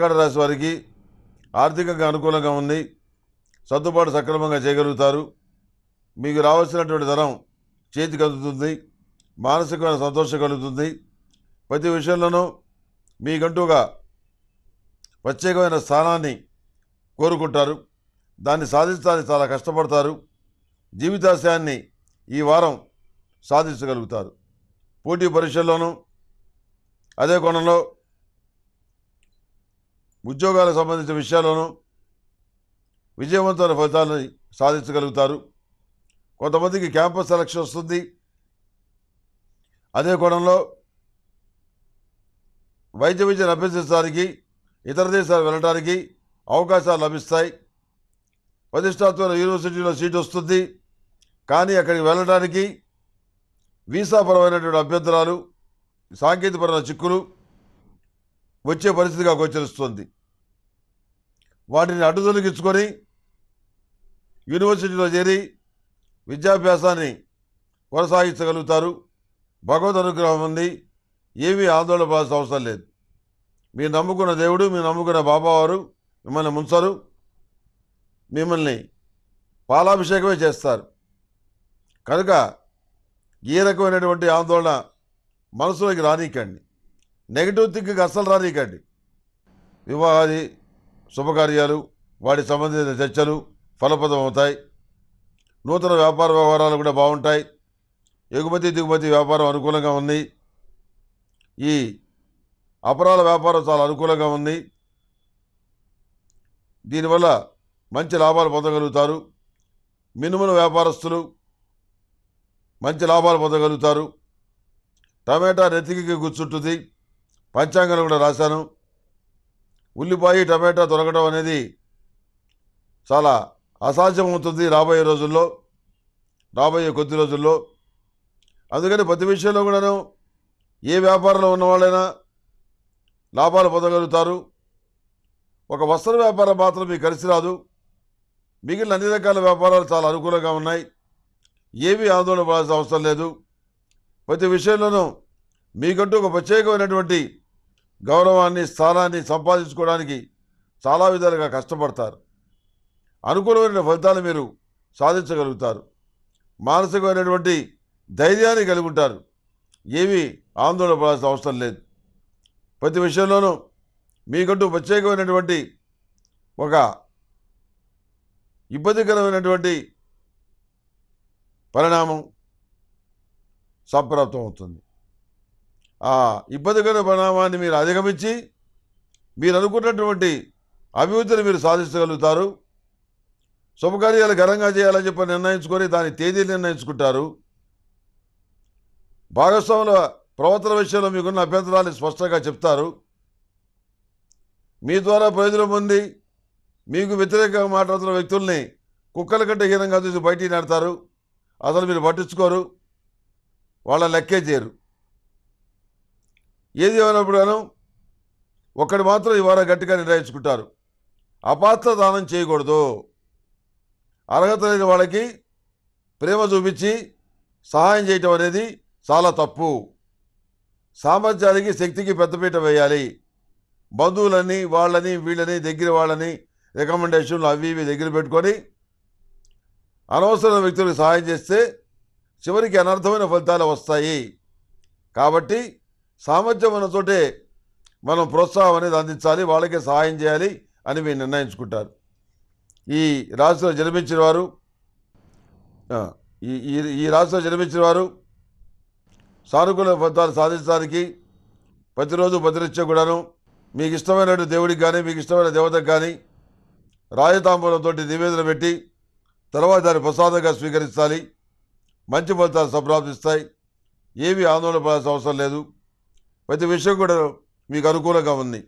మకర రాశి వారికి ఆర్థికంగా అనుకూలంగా ఉంది సర్దుబాటు సక్రమంగా చేయగలుగుతారు మీకు రావాల్సినటువంటి ధనం చేతికి అందుతుంది మానసికమైన సంతోషం కలుగుతుంది ప్రతి విషయంలోనూ మీకంటూగా ప్రత్యేకమైన స్థానాన్ని కోరుకుంటారు దాన్ని సాధించడానికి చాలా కష్టపడతారు జీవితాశయాన్ని ఈ వారం సాధించగలుగుతారు పోటీ పరీక్షల్లోనూ అదే కోణంలో ఉద్యోగాలకు సంబంధించిన విషయాలను విజయవంతమైన ఫలితాలను సాధించగలుగుతారు కొంతమందికి క్యాంపస్ సెలక్షన్ వస్తుంది అదే కోణంలో వైద్య విద్యను అభ్యసించడానికి ఇతర దేశాలు వెళ్ళడానికి అవకాశాలు లభిస్తాయి ప్రతిష్టాత్మక యూనివర్సిటీలో సీట్ వస్తుంది కానీ అక్కడికి వెళ్ళడానికి వీసాపరమైనటువంటి అభ్యంతరాలు సాంకేతికపరమైన చిక్కులు వచ్చే పరిస్థితిగా గోచరిస్తుంది వాటిని అడ్డుదొలగించుకొని యూనివర్సిటీలో చేరి విద్యాభ్యాసాన్ని కొనసాగించగలుగుతారు భగవద్ అనుగ్రహం ఉంది ఏమీ ఆందోళన పడాల్సిన అవసరం లేదు మీరు నమ్ముకున్న దేవుడు మీరు నమ్ముకున్న బాబావారు మిమ్మల్ని ముంచరు మిమ్మల్ని పాలాభిషేకమే చేస్తారు కనుక ఏ రకమైనటువంటి ఆందోళన మనసులోకి రానికండి నెగిటివ్ థింకింగ్ అస్సలు రానీకండి వివాహాది శుభకార్యాలు వాటి సంబంధించిన చర్చలు ఫలప్రదం అవుతాయి నూతన వ్యాపార వ్యవహారాలు కూడా బాగుంటాయి ఎగుమతి దిగుమతి వ్యాపారం అనుకూలంగా ఉంది ఈ అపరాల వ్యాపారం చాలా అనుకూలంగా ఉంది దీనివల్ల మంచి లాభాలు పొందగలుగుతారు మినుములు వ్యాపారస్తులు మంచి లాభాలు పొందగలుగుతారు టమాటా నెత్తికి గుచ్చుంటుంది పంచాంగాలు కూడా రాశాను ఉల్లిపాయ టమాటా దొరకడం అనేది చాలా అసాధ్యమవుతుంది రాబోయే రోజుల్లో రాబోయే కొద్ది రోజుల్లో అందుకని ప్రతి విషయంలో కూడాను ఏ వ్యాపారంలో ఉన్నవాళ్ళైనా లాభాలు పొందగలుగుతారు ఒక వస్త్ర వ్యాపారం మాత్రం మీకు కలిసి రాదు మిగిలిన అన్ని రకాల వ్యాపారాలు చాలా అనుకూలంగా ఉన్నాయి ఏమీ ఆందోళన పడాల్సిన అవసరం లేదు ప్రతి విషయంలోనూ మీకంటూ ఒక ప్రత్యేకమైనటువంటి గౌరవాన్ని స్థానాన్ని సంపాదించుకోవడానికి చాలా విధాలుగా కష్టపడతారు అనుకూలమైన ఫలితాలు మీరు సాధించగలుగుతారు మానసికమైనటువంటి ధైర్యాన్ని కలిగి ఉంటారు ఏమీ ఆందోళన అవసరం లేదు ప్రతి విషయంలోనూ మీకంటూ ప్రత్యేకమైనటువంటి ఒక ఇబ్బందికరమైనటువంటి పరిణామం సంప్రాప్తం అవుతుంది ఆ ఇబ్బందికర పరిణామాన్ని మీరు అధిగమించి మీరు అనుకున్నటువంటి అభివృద్ధిని మీరు సాధించగలుగుతారు శుభకార్యాలు ఘనంగా చేయాలని చెప్పి నిర్ణయించుకొని దాని తేదీలు నిర్ణయించుకుంటారు భాగస్వాముల ప్రవర్తన విషయంలో మీకున్న అభ్యంతరాన్ని స్పష్టంగా చెప్తారు మీ ద్వారా ప్రయోజనం పొంది మీకు వ్యతిరేకంగా మాట్లాడుతున్న వ్యక్తుల్ని కుక్కల కంటే హీనంగా చూసి బయటికి నడతారు అసలు మీరు పట్టించుకోరు వాళ్ళ లెక్కే చేయరు ఏది ఏమైనప్పుడును ఒక్కడు మాత్రం ఇవాళ గట్టిగా నిర్ణయించుకుంటారు అపాత్ర దానం చేయకూడదు అర్హత లేని వాళ్ళకి ప్రేమ చూపించి సహాయం చేయటం అనేది చాలా తప్పు సామర్థ్యానికి శక్తికి పెద్దపీట వేయాలి బంధువులని వాళ్ళని వీళ్ళని దగ్గర వాళ్ళని రికమెండేషన్లు అవి ఇవి దగ్గర పెట్టుకొని అనవసరమైన వ్యక్తులకు సహాయం చేస్తే చివరికి అనర్థమైన ఫలితాలు వస్తాయి కాబట్టి సామర్థ్యం ఉన్న చోటే మనం ప్రోత్సాహం అనేది అందించాలి వాళ్ళకే సహాయం చేయాలి అని మీరు నిర్ణయించుకుంటారు ఈ రాశిలో జన్మించిన వారు ఈ ఈ రాశిలో జన్మించిన వారు సానుకూల ఫలితాలు సాధించడానికి ప్రతిరోజు బతిరిచ్చే కూడాను మీకు ఇష్టమైన దేవుడికి కానీ మీకు ఇష్టమైన దేవతకు కానీ రాజతాంబూలంతో నివేదన పెట్టి తర్వాత దాన్ని ప్రసాదంగా స్వీకరించాలి మంచి ఫలితాలు సంప్రాప్తిస్తాయి ఏమీ ఆందోళన పడాల్సిన అవసరం లేదు ప్రతి విషయం కూడా మీకు అనుకూలంగా ఉంది